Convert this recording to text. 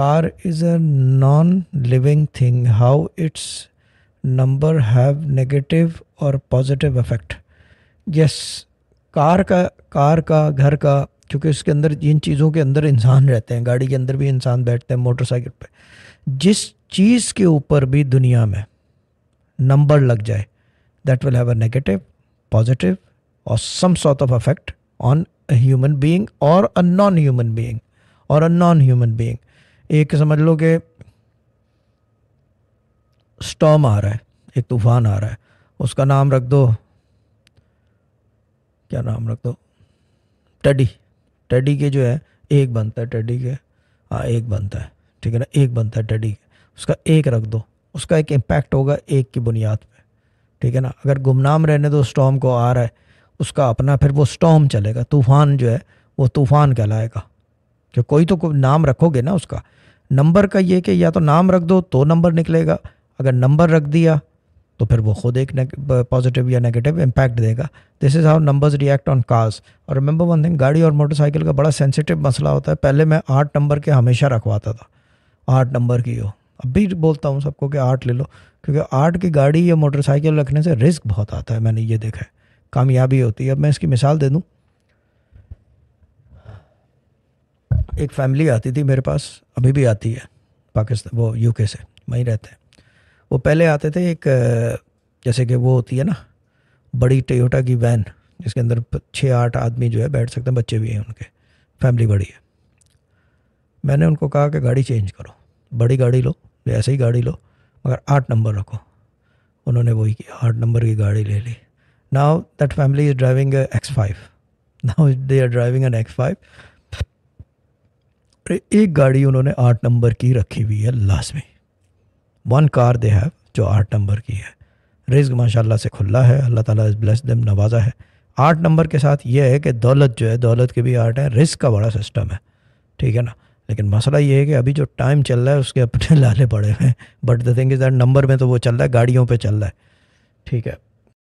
car is a non living thing how its number have negative और positive effect yes car का car का घर का क्योंकि उसके अंदर जिन चीज़ों के अंदर इंसान रहते हैं गाड़ी के अंदर भी इंसान बैठते हैं मोटरसाइकिल पे जिस चीज़ के ऊपर भी दुनिया में नंबर लग जाए that will have a negative positive और some sort of affect on a human being और अ नॉन ह्यूमन बीइंग और अ नॉन ह्यूमन बीइंग एक समझ लो कि स्टॉम आ रहा है एक तूफान आ रहा है उसका नाम रख दो क्या नाम रख दो टडी टडी के जो है एक बनता है टेडी के हाँ एक बनता है ठीक है ना एक बनता है टेडी के उसका एक रख दो उसका एक इम्पैक्ट होगा एक की बुनियाद पे ठीक है ना अगर गुमनाम रहने दो स्टॉम को आ रहा है उसका अपना फिर वो स्टॉम चलेगा तूफ़ान जो है वो तूफ़ान कहलाएगा कि कोई तो कोई नाम रखोगे ना उसका नंबर का ये कि या तो नाम रख दो तो नंबर निकलेगा अगर नंबर रख दिया तो फिर वो खुद एक पॉजिटिव या नेगेटिव इम्पैक्ट देगा this is how numbers react on cars और रिमेंबर वन थिंग गाड़ी और मोटरसाइकिल का बड़ा सेंसिटिव मसला होता है पहले मैं आठ नंबर के हमेशा रखवाता था आठ नंबर की हो अब भी बोलता हूँ सबको कि आठ ले लो क्योंकि आठ की गाड़ी या मोटरसाइकिल रखने से रिस्क बहुत आता है मैंने ये देखा है कामयाबी होती है अब मैं इसकी मिसाल दे दूँ एक फैमिली आती थी मेरे पास अभी भी आती है पाकिस्तान वो यूके से वहीं रहते हैं वो पहले आते थे एक जैसे कि वो होती है ना बड़ी टोटा की वैन जिसके अंदर छः आठ आदमी जो है बैठ सकते हैं बच्चे भी हैं उनके फैमिली बड़ी है मैंने उनको कहा कि गाड़ी चेंज करो बड़ी गाड़ी लो ऐसे ही गाड़ी लो मगर आठ नंबर रखो उन्होंने वही किया आठ नंबर की गाड़ी ले ली now that family is driving X five now they are driving N X five अरे एक गाड़ी उन्होंने आठ नंबर की रखी हुई है लास्ट में वन कार दे हैव जो आठ नंबर की है रिज्क माशाल्लाह से खुला है अल्लाह ताला इस ब्लेस दम नवाजा है आठ नंबर के साथ ये है कि दौलत जो है दौलत के भी आर्ट है रिस्क का बड़ा सिस्टम है ठीक है ना लेकिन मसला ये है कि अभी जो टाइम चल रहा है उसके अपने लाले पड़े हैं but the thing is that number में तो वो चल रहा है गाड़ियों पे चल रहा है ठीक है